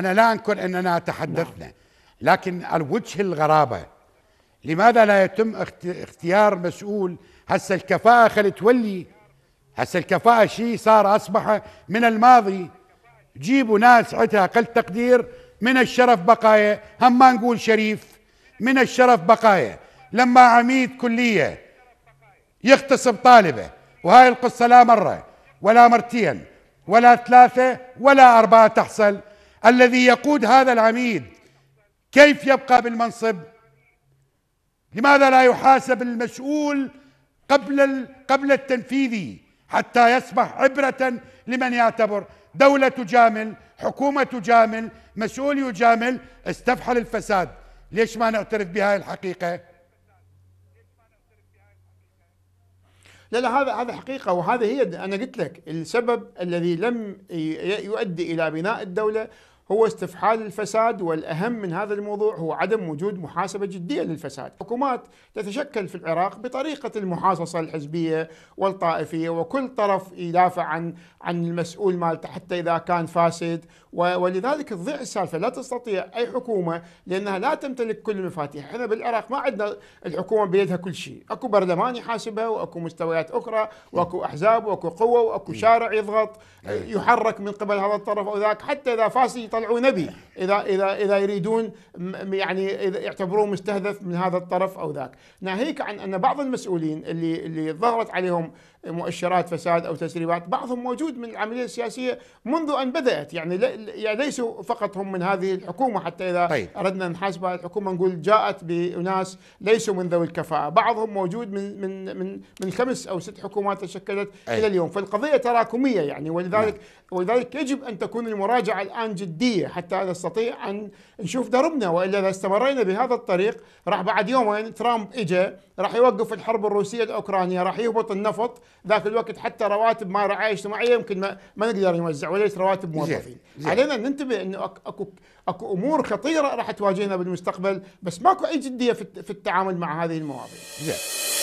أنا لا أنكر أننا تحدثنا لكن الوجه الغرابة لماذا لا يتم اختيار مسؤول هسه الكفاءة خلي تولي هسه الكفاءة شيء صار أصبح من الماضي جيبوا ناس عندها أقل تقدير من الشرف بقايا هم ما نقول شريف من الشرف بقايا لما عميد كلية يغتصب طالبة وهاي القصة لا مرة ولا مرتين ولا ثلاثة ولا أربعة تحصل الذي يقود هذا العميد كيف يبقى بالمنصب لماذا لا يحاسب المسؤول قبل قبل التنفيذي حتى يصبح عبرة لمن يعتبر دولة تجامل حكومة تجامل مسؤول يجامل استفحل الفساد ليش ما نعترف بهاي الحقيقة لا لا هذا هذا حقيقه وهذه هي انا قلت لك السبب الذي لم يؤدي الى بناء الدوله هو استفحال الفساد والأهم من هذا الموضوع هو عدم وجود محاسبة جدية للفساد حكومات تتشكل في العراق بطريقة المحاصصة الحزبية والطائفية وكل طرف يدافع عن عن المسؤول مالته حتى إذا كان فاسد ولذلك تضيع السالفة لا تستطيع أي حكومة لأنها لا تمتلك كل المفاتيح احنا بالعراق ما عندنا الحكومة بيدها كل شيء أكو برلمان يحاسبها وأكو مستويات أخرى وأكو أحزاب وأكو قوة وأكو شارع يضغط أيوة. يحرك من قبل هذا الطرف أو ذاك حتى إذا فاسد يطلعوا نبي اذا اذا اذا يريدون يعني اذا يعتبروه مستهدف من هذا الطرف او ذاك، ناهيك عن ان بعض المسؤولين اللي اللي ظهرت عليهم مؤشرات فساد او تسريبات، بعضهم موجود من العمليه السياسيه منذ ان بدات، يعني, يعني ليسوا فقط هم من هذه الحكومه حتى اذا طيب. اردنا نحاسب الحكومه نقول جاءت باناس ليسوا من ذوي الكفاءه، بعضهم موجود من من من من خمس او ست حكومات تشكلت أي. الى اليوم، فالقضيه تراكميه يعني ولذلك نعم. ولذلك يجب ان تكون المراجعه الان جديه جديه حتى نستطيع ان نشوف دربنا والا اذا استمرينا بهذا الطريق راح بعد يومين ترامب اجى راح يوقف الحرب الروسيه الاوكرانيه راح يهبط النفط ذاك الوقت حتى رواتب ما رعايه اجتماعيه يمكن ما, ما نقدر نوزع وليس رواتب موظفين علينا ننتبه انه اكو اكو امور خطيره راح تواجهنا بالمستقبل بس ماكو اي جديه في التعامل مع هذه المواضيع زين